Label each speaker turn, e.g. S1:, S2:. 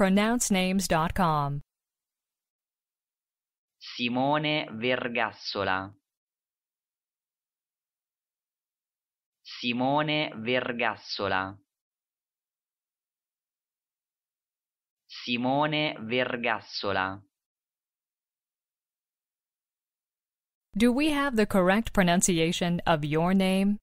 S1: pronouncenames.com.
S2: Simone Vergassola. Simone Vergassola. Simone Vergassola.
S1: Do we have the correct pronunciation of your name?